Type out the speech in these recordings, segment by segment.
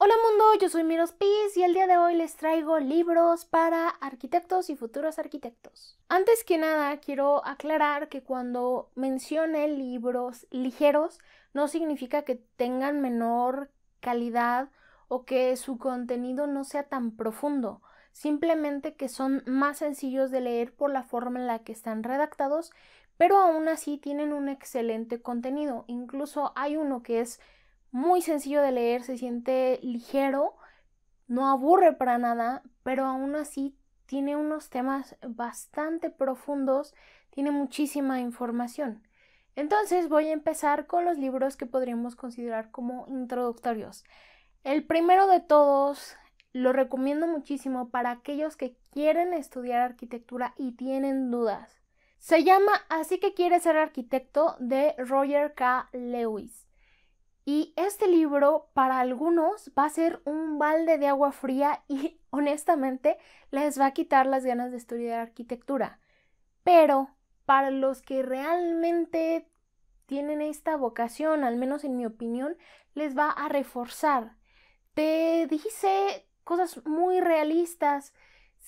Hola mundo, yo soy Miros Piz y el día de hoy les traigo libros para arquitectos y futuros arquitectos. Antes que nada, quiero aclarar que cuando mencioné libros ligeros no significa que tengan menor calidad o que su contenido no sea tan profundo, simplemente que son más sencillos de leer por la forma en la que están redactados, pero aún así tienen un excelente contenido. Incluso hay uno que es muy sencillo de leer, se siente ligero, no aburre para nada, pero aún así tiene unos temas bastante profundos, tiene muchísima información. Entonces voy a empezar con los libros que podríamos considerar como introductorios. El primero de todos lo recomiendo muchísimo para aquellos que quieren estudiar arquitectura y tienen dudas. Se llama Así que quieres ser arquitecto de Roger K. Lewis. Y este libro para algunos va a ser un balde de agua fría y honestamente les va a quitar las ganas de estudiar arquitectura. Pero para los que realmente tienen esta vocación, al menos en mi opinión, les va a reforzar. Te dice cosas muy realistas,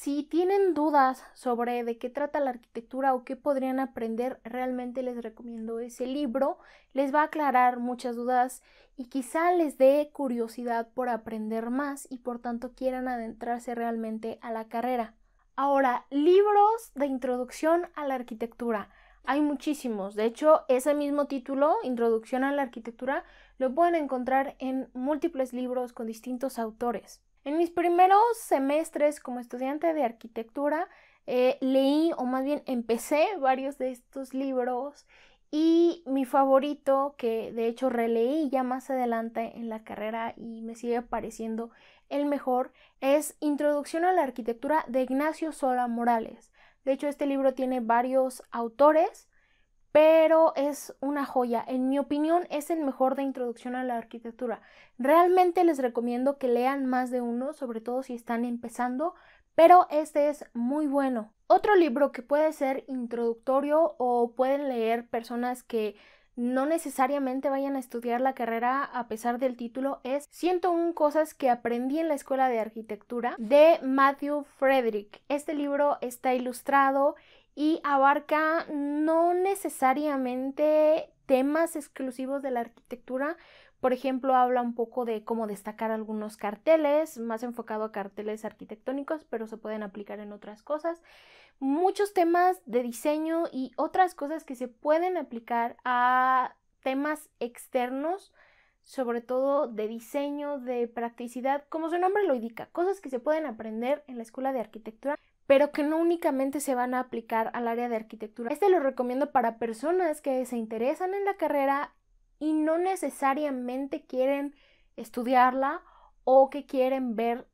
si tienen dudas sobre de qué trata la arquitectura o qué podrían aprender, realmente les recomiendo ese libro. Les va a aclarar muchas dudas y quizá les dé curiosidad por aprender más y por tanto quieran adentrarse realmente a la carrera. Ahora, libros de introducción a la arquitectura. Hay muchísimos. De hecho, ese mismo título, Introducción a la Arquitectura, lo pueden encontrar en múltiples libros con distintos autores. En mis primeros semestres como estudiante de arquitectura, eh, leí o más bien empecé varios de estos libros y mi favorito, que de hecho releí ya más adelante en la carrera y me sigue pareciendo el mejor, es Introducción a la Arquitectura de Ignacio Sola Morales. De hecho, este libro tiene varios autores pero es una joya. En mi opinión es el mejor de introducción a la arquitectura. Realmente les recomiendo que lean más de uno, sobre todo si están empezando, pero este es muy bueno. Otro libro que puede ser introductorio o pueden leer personas que no necesariamente vayan a estudiar la carrera a pesar del título es 101 cosas que aprendí en la escuela de arquitectura de Matthew Frederick. Este libro está ilustrado y abarca no necesariamente temas exclusivos de la arquitectura. Por ejemplo, habla un poco de cómo destacar algunos carteles, más enfocado a carteles arquitectónicos, pero se pueden aplicar en otras cosas. Muchos temas de diseño y otras cosas que se pueden aplicar a temas externos, sobre todo de diseño, de practicidad, como su nombre lo indica, cosas que se pueden aprender en la escuela de arquitectura pero que no únicamente se van a aplicar al área de arquitectura. Este lo recomiendo para personas que se interesan en la carrera y no necesariamente quieren estudiarla o que quieren ver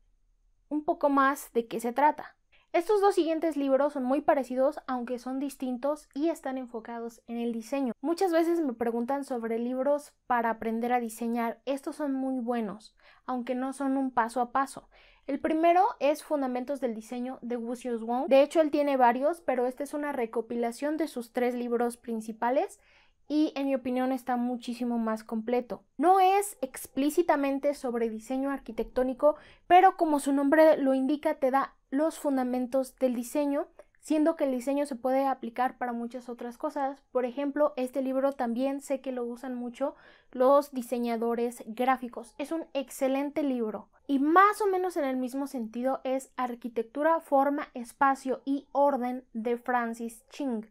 un poco más de qué se trata. Estos dos siguientes libros son muy parecidos, aunque son distintos y están enfocados en el diseño. Muchas veces me preguntan sobre libros para aprender a diseñar. Estos son muy buenos, aunque no son un paso a paso. El primero es Fundamentos del Diseño de Wuxius Wong. De hecho, él tiene varios, pero esta es una recopilación de sus tres libros principales y en mi opinión está muchísimo más completo. No es explícitamente sobre diseño arquitectónico, pero como su nombre lo indica, te da los fundamentos del diseño, siendo que el diseño se puede aplicar para muchas otras cosas. Por ejemplo, este libro también sé que lo usan mucho los diseñadores gráficos. Es un excelente libro. Y más o menos en el mismo sentido es Arquitectura, Forma, Espacio y Orden de Francis Ching.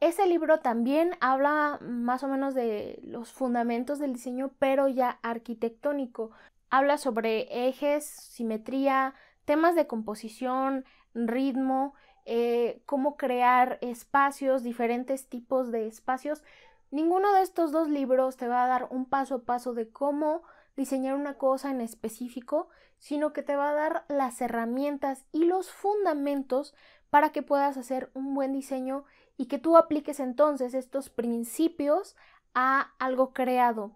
Ese libro también habla más o menos de los fundamentos del diseño, pero ya arquitectónico. Habla sobre ejes, simetría, temas de composición, ritmo, eh, cómo crear espacios, diferentes tipos de espacios. Ninguno de estos dos libros te va a dar un paso a paso de cómo diseñar una cosa en específico, sino que te va a dar las herramientas y los fundamentos para que puedas hacer un buen diseño y que tú apliques entonces estos principios a algo creado.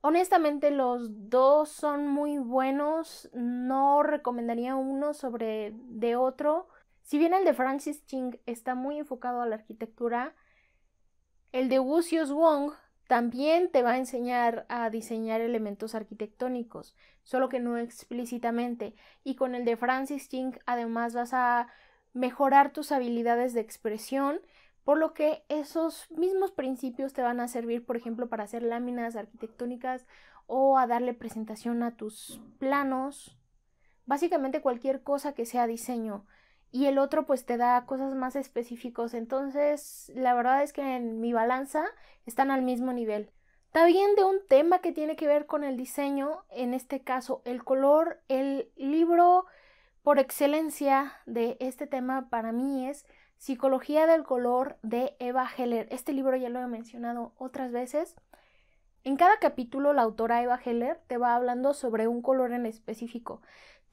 Honestamente los dos son muy buenos, no recomendaría uno sobre de otro. Si bien el de Francis Ching está muy enfocado a la arquitectura, el de Wuxius Wong también te va a enseñar a diseñar elementos arquitectónicos, solo que no explícitamente. Y con el de Francis Ching además vas a mejorar tus habilidades de expresión, por lo que esos mismos principios te van a servir, por ejemplo, para hacer láminas arquitectónicas o a darle presentación a tus planos, básicamente cualquier cosa que sea diseño y el otro pues te da cosas más específicos. Entonces, la verdad es que en mi balanza están al mismo nivel. También de un tema que tiene que ver con el diseño, en este caso el color, el libro por excelencia de este tema para mí es Psicología del color de Eva Heller. Este libro ya lo he mencionado otras veces. En cada capítulo la autora Eva Heller te va hablando sobre un color en específico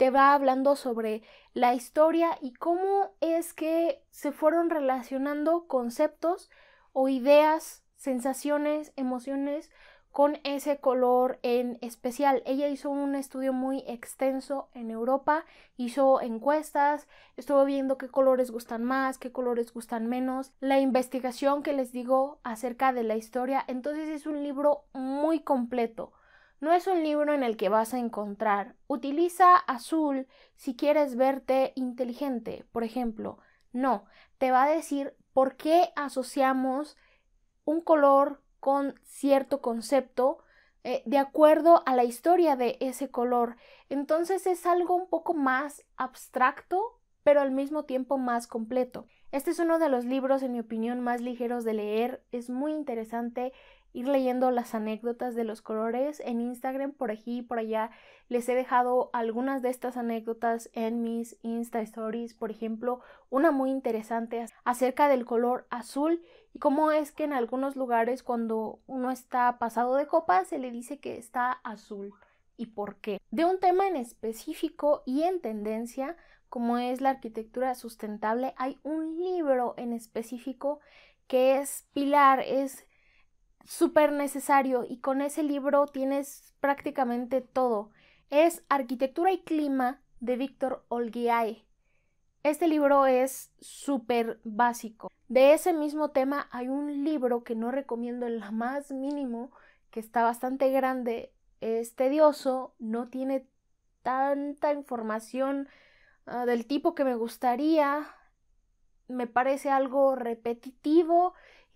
te va hablando sobre la historia y cómo es que se fueron relacionando conceptos o ideas, sensaciones, emociones con ese color en especial. Ella hizo un estudio muy extenso en Europa, hizo encuestas, estuvo viendo qué colores gustan más, qué colores gustan menos, la investigación que les digo acerca de la historia. Entonces es un libro muy completo. No es un libro en el que vas a encontrar. Utiliza azul si quieres verte inteligente, por ejemplo. No, te va a decir por qué asociamos un color con cierto concepto eh, de acuerdo a la historia de ese color. Entonces es algo un poco más abstracto, pero al mismo tiempo más completo. Este es uno de los libros, en mi opinión, más ligeros de leer. Es muy interesante ir leyendo las anécdotas de los colores en Instagram, por aquí y por allá. Les he dejado algunas de estas anécdotas en mis Insta Stories, por ejemplo, una muy interesante acerca del color azul y cómo es que en algunos lugares cuando uno está pasado de copa se le dice que está azul y por qué. De un tema en específico y en tendencia, como es la arquitectura sustentable, hay un libro en específico que es pilar, es súper necesario y con ese libro tienes prácticamente todo. Es Arquitectura y Clima de Víctor Olguiae Este libro es súper básico. De ese mismo tema hay un libro que no recomiendo en lo más mínimo, que está bastante grande, es tedioso, no tiene tanta información ah, del tipo que me gustaría, me parece algo repetitivo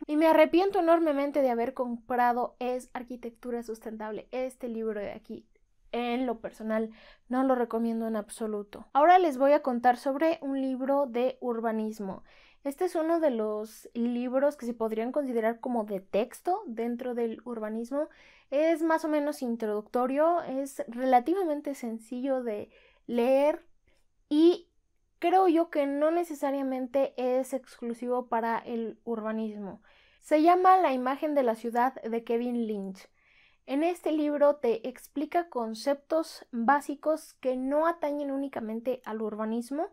y me arrepiento enormemente de haber comprado Es Arquitectura Sustentable, este libro de aquí. En lo personal, no lo recomiendo en absoluto. Ahora les voy a contar sobre un libro de urbanismo. Este es uno de los libros que se podrían considerar como de texto dentro del urbanismo. Es más o menos introductorio, es relativamente sencillo de leer y creo yo que no necesariamente es exclusivo para el urbanismo. Se llama La imagen de la ciudad de Kevin Lynch. En este libro te explica conceptos básicos que no atañen únicamente al urbanismo,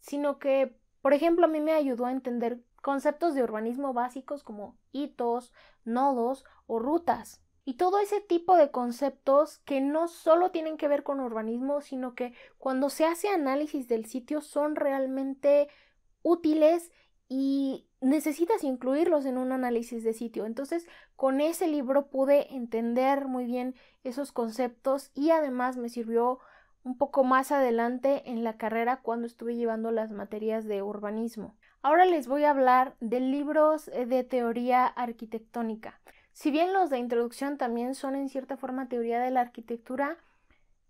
sino que, por ejemplo, a mí me ayudó a entender conceptos de urbanismo básicos como hitos, nodos o rutas. Y todo ese tipo de conceptos que no solo tienen que ver con urbanismo, sino que cuando se hace análisis del sitio son realmente útiles y necesitas incluirlos en un análisis de sitio. Entonces, con ese libro pude entender muy bien esos conceptos y además me sirvió un poco más adelante en la carrera cuando estuve llevando las materias de urbanismo. Ahora les voy a hablar de libros eh, de teoría arquitectónica. Si bien los de introducción también son en cierta forma teoría de la arquitectura,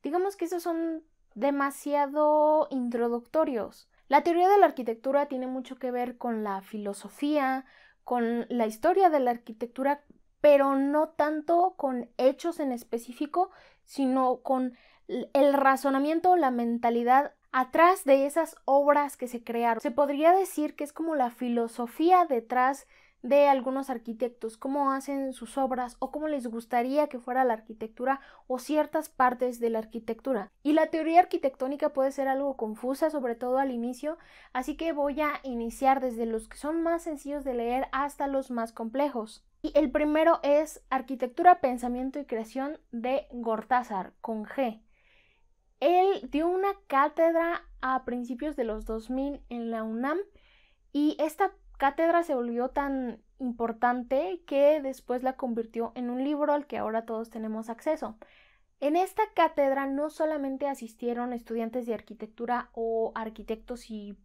digamos que esos son demasiado introductorios. La teoría de la arquitectura tiene mucho que ver con la filosofía, con la historia de la arquitectura, pero no tanto con hechos en específico, sino con el razonamiento, la mentalidad atrás de esas obras que se crearon. Se podría decir que es como la filosofía detrás de algunos arquitectos, cómo hacen sus obras o cómo les gustaría que fuera la arquitectura o ciertas partes de la arquitectura. Y la teoría arquitectónica puede ser algo confusa, sobre todo al inicio, así que voy a iniciar desde los que son más sencillos de leer hasta los más complejos. Y el primero es Arquitectura, Pensamiento y Creación de Gortázar, con G. Él dio una cátedra a principios de los 2000 en la UNAM y esta cátedra se volvió tan importante que después la convirtió en un libro al que ahora todos tenemos acceso. En esta cátedra no solamente asistieron estudiantes de arquitectura o arquitectos y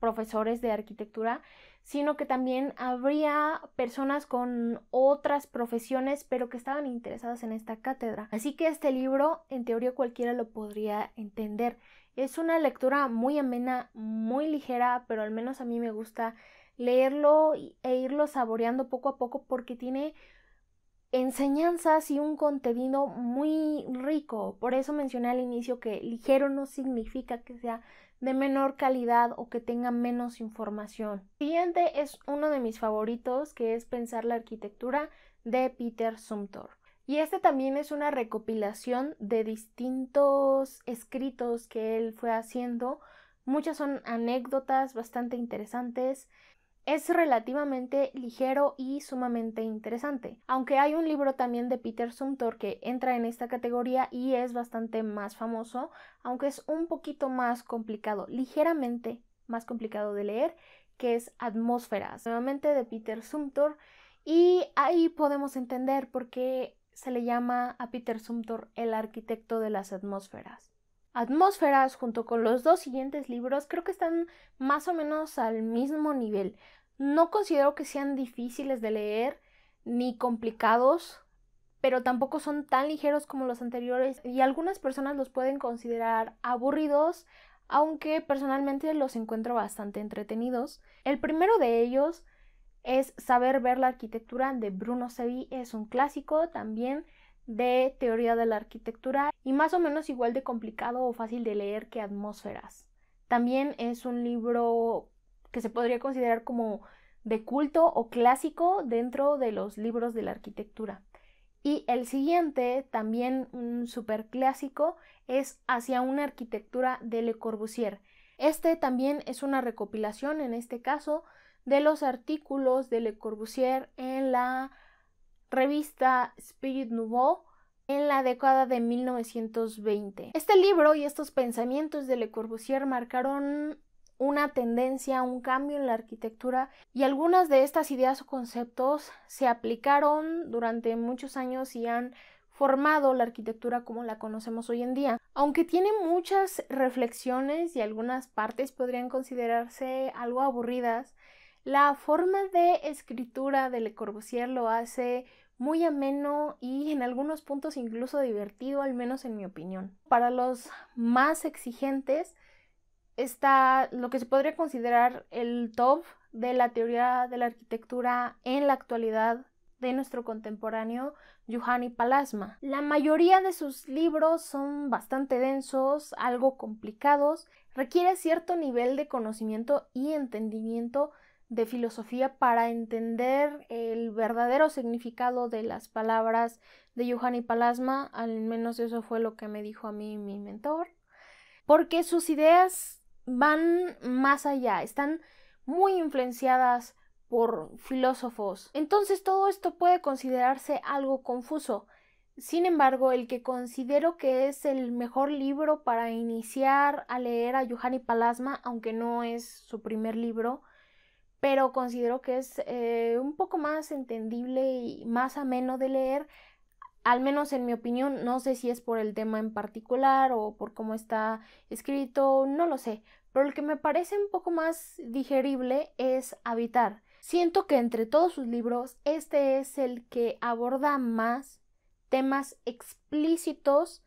profesores de arquitectura, sino que también habría personas con otras profesiones, pero que estaban interesadas en esta cátedra. Así que este libro, en teoría, cualquiera lo podría entender. Es una lectura muy amena, muy ligera, pero al menos a mí me gusta leerlo e irlo saboreando poco a poco porque tiene enseñanzas y un contenido muy rico. Por eso mencioné al inicio que ligero no significa que sea de menor calidad o que tenga menos información. siguiente es uno de mis favoritos que es Pensar la arquitectura de Peter Sumter. Y este también es una recopilación de distintos escritos que él fue haciendo. Muchas son anécdotas bastante interesantes es relativamente ligero y sumamente interesante. Aunque hay un libro también de Peter Sumter que entra en esta categoría y es bastante más famoso, aunque es un poquito más complicado, ligeramente más complicado de leer, que es Atmósferas, nuevamente de Peter Sumter. Y ahí podemos entender por qué se le llama a Peter Sumter el arquitecto de las atmósferas. Atmósferas junto con los dos siguientes libros creo que están más o menos al mismo nivel. No considero que sean difíciles de leer ni complicados, pero tampoco son tan ligeros como los anteriores y algunas personas los pueden considerar aburridos, aunque personalmente los encuentro bastante entretenidos. El primero de ellos es Saber ver la arquitectura de Bruno Sevi, es un clásico también de teoría de la arquitectura y más o menos igual de complicado o fácil de leer que Atmósferas. También es un libro que se podría considerar como de culto o clásico dentro de los libros de la arquitectura. Y el siguiente, también un super clásico, es Hacia una arquitectura de Le Corbusier. Este también es una recopilación, en este caso, de los artículos de Le Corbusier en la revista Spirit Nouveau en la década de 1920. Este libro y estos pensamientos de Le Corbusier marcaron una tendencia, un cambio en la arquitectura y algunas de estas ideas o conceptos se aplicaron durante muchos años y han formado la arquitectura como la conocemos hoy en día. Aunque tiene muchas reflexiones y algunas partes podrían considerarse algo aburridas, la forma de escritura de Le Corbusier lo hace muy ameno y en algunos puntos incluso divertido, al menos en mi opinión. Para los más exigentes está lo que se podría considerar el top de la teoría de la arquitectura en la actualidad de nuestro contemporáneo Yuhani Palasma. La mayoría de sus libros son bastante densos, algo complicados, requiere cierto nivel de conocimiento y entendimiento de filosofía para entender el verdadero significado de las palabras de Yohani Palasma, al menos eso fue lo que me dijo a mí mi mentor, porque sus ideas van más allá, están muy influenciadas por filósofos. Entonces todo esto puede considerarse algo confuso. Sin embargo, el que considero que es el mejor libro para iniciar a leer a Yohani Palasma, aunque no es su primer libro, pero considero que es eh, un poco más entendible y más ameno de leer, al menos en mi opinión, no sé si es por el tema en particular o por cómo está escrito, no lo sé, pero el que me parece un poco más digerible es Habitar. Siento que entre todos sus libros, este es el que aborda más temas explícitos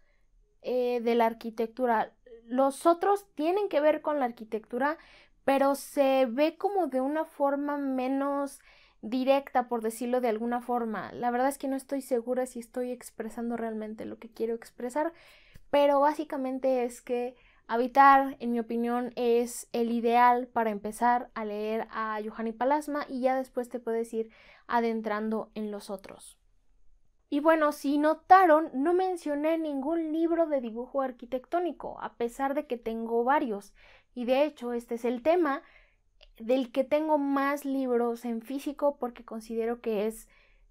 eh, de la arquitectura. Los otros tienen que ver con la arquitectura, pero se ve como de una forma menos directa, por decirlo de alguna forma. La verdad es que no estoy segura si estoy expresando realmente lo que quiero expresar, pero básicamente es que habitar, en mi opinión, es el ideal para empezar a leer a Johanny Palasma y ya después te puedes ir adentrando en los otros. Y bueno, si notaron, no mencioné ningún libro de dibujo arquitectónico, a pesar de que tengo varios. Y de hecho, este es el tema del que tengo más libros en físico porque considero que es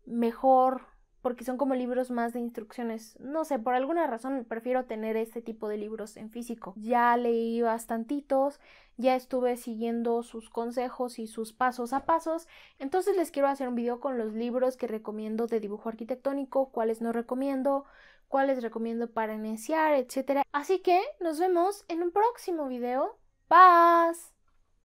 mejor, porque son como libros más de instrucciones. No sé, por alguna razón prefiero tener este tipo de libros en físico. Ya leí bastantitos, ya estuve siguiendo sus consejos y sus pasos a pasos, entonces les quiero hacer un video con los libros que recomiendo de dibujo arquitectónico, cuáles no recomiendo, cuáles recomiendo para iniciar, etc. Así que nos vemos en un próximo video. Spaß!